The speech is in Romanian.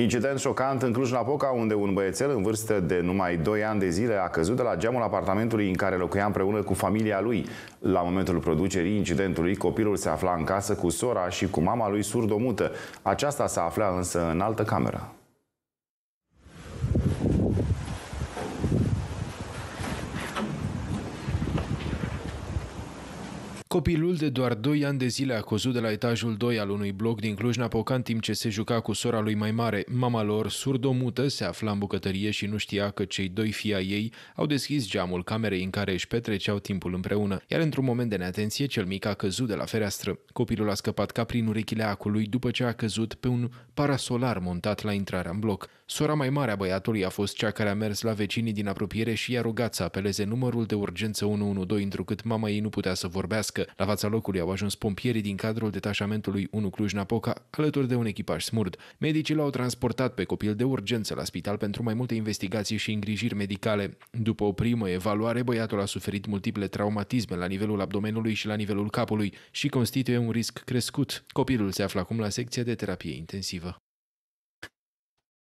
Incident șocant în Cluj-Napoca, unde un băiețel în vârstă de numai 2 ani de zile a căzut de la geamul apartamentului în care locuia împreună cu familia lui. La momentul producerii incidentului, copilul se afla în casă cu sora și cu mama lui surdomută. Aceasta se afla însă în altă cameră. Copilul de doar 2 ani de zile a căzut de la etajul 2 al unui bloc din Cluj-Napoca în timp ce se juca cu sora lui mai mare. Mama lor, surdomută, se afla în bucătărie și nu știa că cei doi fii ai ei au deschis geamul camerei în care își petreceau timpul împreună, iar într-un moment de neatenție, cel mic a căzut de la fereastră. Copilul a scăpat ca prin urechile acului după ce a căzut pe un parasolar montat la intrarea în bloc. Sora mai mare a băiatului a fost cea care a mers la vecinii din apropiere și i-a rugat să apeleze numărul de urgență 112 întrucât mama ei nu putea să vorbească tehnică. La fața locului au ajuns pompierii din cadrul detașamentului 1 Cluj-Napoca, alături de un echipaj smurd. Medicii l-au transportat pe copil de urgență la spital pentru mai multe investigații și îngrijiri medicale. După o primă evaluare, băiatul a suferit multiple traumatisme la nivelul abdomenului și la nivelul capului și constituie un risc crescut. Copilul se află acum la secția de terapie intensivă.